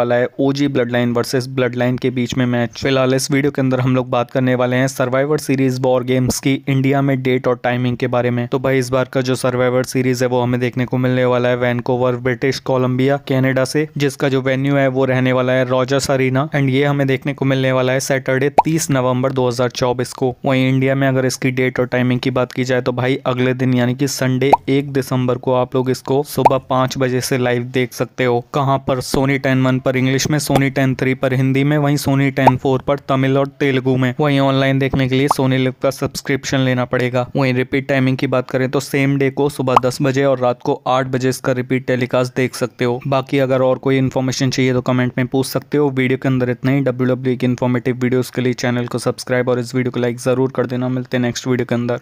वाला है OG blood line versus blood line के बीच में मैच फिलहाल इस वीडियो के अंदर हम लोग बात करने वाले हैं सर्वाइवर सीरीज वॉर गेम्स की इंडिया में डेट और टाइमिंग के बारे में तो भाई इस बार का जो सर्वाइवर सीरीज है वो हमें देखने को मिलने वाला है वैनकोवर ब्रिटिश कोलंबिया कैनेडा से जिसका जो वेन्यू है वो रहने वाला है रॉजर्स अरीना एंड ये हमें देखने को मिलने वाला है सैटरडे तीस नवम्बर दो को वही इंडिया में अगर इसकी डेट और टाइमिंग की बात की जाए तो भाई अगले दिन यानी की संडे एक दिसंबर को आप लोग इसको सुबह पांच बजे से लाइव देख सकते हो कहाँ पर सोनी टेन वन पर इंग्लिश में सोनी टेन थ्री पर हिंदी में वहीं सोनी टेन फोर पर तमिल और तेलुगु में वहीं ऑनलाइन देखने के लिए सोनी लिव का सब्सक्रिप्शन लेना पड़ेगा वहीं रिपीट टाइमिंग की बात करें तो सेम डे को सुबह दस बजे और रात को आठ बजे इसका रिपीट टेलीकास्ट देख सकते हो बाकी अगर और कोई इन्फॉर्मेशन चाहिए तो कमेंट में पूछ सकते हो वीडियो के अंदर इतना ही डब्ल्यू डब्ल्यू e की इन्फॉर्मेटिव वीडियो के लिए चैनल को सब्सक्राइब और इस वीडियो को लाइक ज़रूर कर देना मिलते हैं नेक्स्ट वीडियो के अंदर